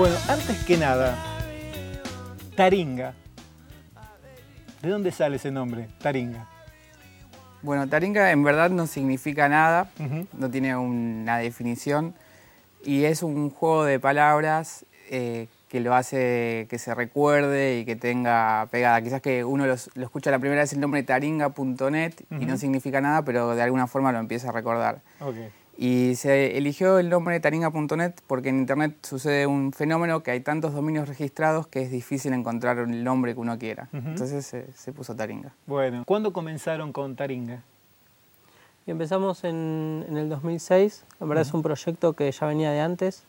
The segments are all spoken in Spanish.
Bueno, antes que nada, Taringa. ¿De dónde sale ese nombre, Taringa? Bueno, Taringa en verdad no significa nada, no tiene una definición y es un juego de palabras eh, que lo hace que se recuerde y que tenga pegada. Quizás que uno lo escucha la primera vez el nombre taringa.net y no significa nada, pero de alguna forma lo empieza a recordar. Y se eligió el nombre taringa.net porque en Internet sucede un fenómeno que hay tantos dominios registrados que es difícil encontrar el nombre que uno quiera. Entonces se, puso taringa. Bueno, ¿cuándo comenzaron con taringa? empezamos en, el 2006. En verdad es un proyecto que ya venía de antes.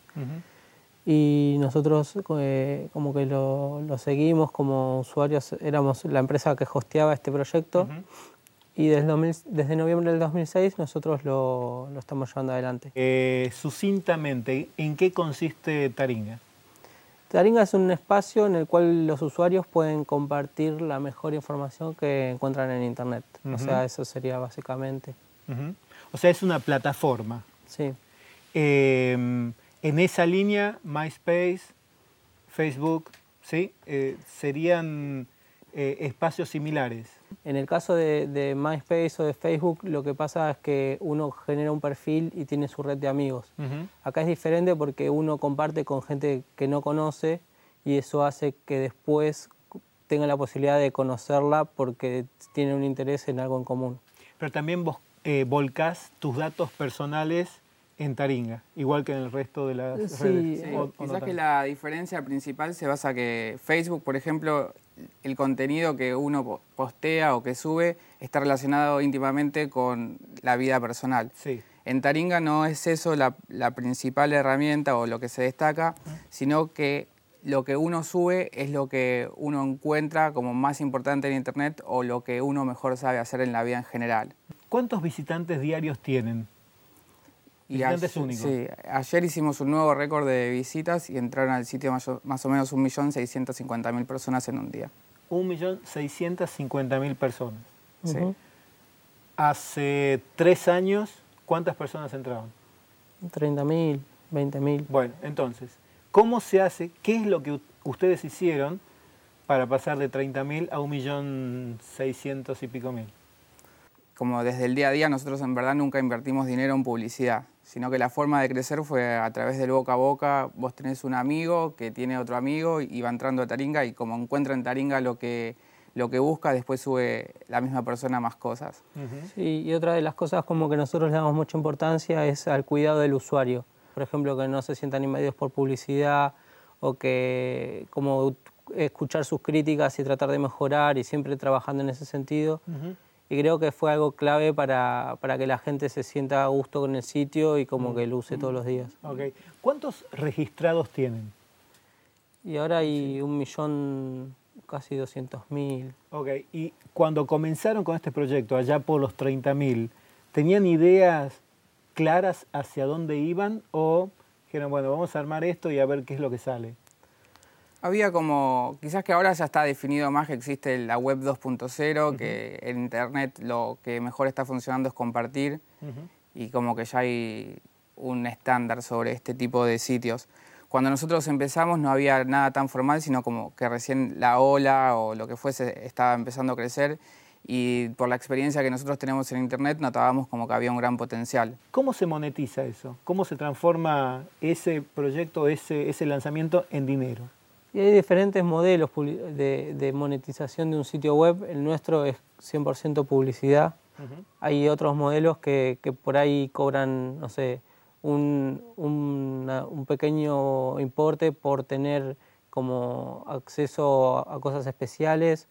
Y nosotros eh, como que lo, lo, seguimos como usuarios. Éramos la empresa que hosteaba este proyecto y desde, desde noviembre del 2006 nosotros lo, estamos llevando adelante. Eh, sucintamente, ¿en qué consiste Taringa? Taringa es un espacio en el cual los usuarios pueden compartir la mejor información que encuentran en Internet. O sea, eso sería básicamente. O sea, es una plataforma. Sí. Eh, en esa línea, MySpace, Facebook, ¿sí? Eh, serían espacios similares. En el caso de, MySpace o de Facebook, lo que pasa es que uno genera un perfil y tiene su red de amigos. Acá es diferente porque uno comparte con gente que no conoce y eso hace que después tenga la posibilidad de conocerla porque tiene un interés en algo en común. Pero también vos eh, volcás tus datos personales en Taringa, igual que en el resto de las redes. Sí. que la diferencia principal se basa que Facebook, por ejemplo, el contenido que uno postea o que sube está relacionado íntimamente con la vida personal. En Taringa no es eso la, principal herramienta o lo que se destaca, sino que lo que uno sube es lo que uno encuentra como más importante en Internet o lo que uno mejor sabe hacer en la vida en general. ¿Cuántos visitantes diarios tienen? y únicos. Sí, ayer hicimos un nuevo récord de visitas y entraron al sitio más o menos 1.650.000 personas en un día. 1.650.000 personas. ¿sí? Hace tres años, ¿cuántas personas entraban? 30.000, 20.000. Bueno, entonces, ¿cómo se hace? ¿Qué es lo que ustedes hicieron para pasar de 30.000 a 1.600.000 y pico mil? como desde el día a día, nosotros en verdad nunca invertimos dinero en publicidad, sino que la forma de crecer fue a través del boca a boca. Vos tenés un amigo que tiene otro amigo y va entrando a Taringa y como encuentra en Taringa lo que, lo que busca, después sube la misma persona más cosas. sí, y otra de las cosas como que nosotros le damos mucha importancia es al cuidado del usuario. Por ejemplo, que no se sientan invadidos por publicidad o que como escuchar sus críticas y tratar de mejorar y siempre trabajando en ese sentido y creo que fue algo clave para, que la gente se sienta a gusto con el sitio y como mm. que luce todos los días. Okay. ¿Cuántos registrados tienen? Y ahora hay un millón, casi 200 mil. Ok, y cuando comenzaron con este proyecto, allá por los 30 mil, ¿tenían ideas claras hacia dónde iban o dijeron, bueno, vamos a armar esto y a ver qué es lo que sale? Había como, quizás que ahora ya está definido más que existe la web 2.0, que en Internet lo que mejor está funcionando es compartir y como que ya hay un estándar sobre este tipo de sitios. Cuando nosotros empezamos no había nada tan formal, sino como que recién la ola o lo que fuese estaba empezando a crecer y por la experiencia que nosotros tenemos en Internet notábamos como que había un gran potencial. ¿Cómo se monetiza eso? ¿Cómo se transforma ese proyecto, ese, ese lanzamiento en dinero? Y hay diferentes modelos de, monetización de un sitio web. El nuestro es 100% publicidad. Hay otros modelos que, por ahí cobran, no sé, un, un, pequeño importe por tener como acceso a, cosas especiales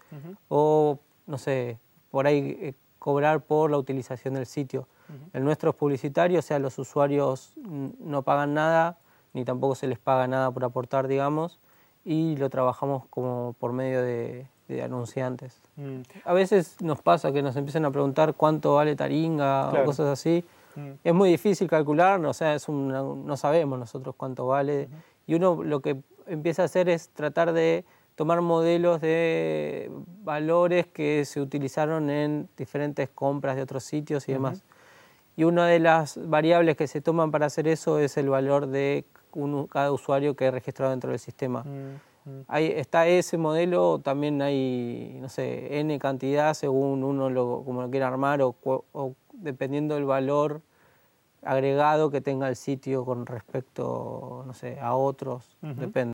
o, no sé, por ahí eh, cobrar por la utilización del sitio. El nuestro es publicitario, o sea, los usuarios no pagan nada, ni tampoco se les paga nada por aportar, digamos y lo trabajamos como por medio de, anunciantes. Mm. A veces nos pasa que nos empiezan a preguntar cuánto vale taringa o cosas así. Mm. Es muy difícil calcular, o sea, es no sabemos nosotros cuánto vale. Y uno lo que empieza a hacer es tratar de tomar modelos de valores que se utilizaron en diferentes compras de otros sitios y demás. Y una de las variables que se toman para hacer eso es el valor de cada usuario que he registrado dentro del sistema. Mm, mm. está ese modelo, también hay, no sé, N cantidad según uno lo, como lo quiera armar o, dependiendo del valor agregado que tenga el sitio con respecto, no sé, a otros, depende.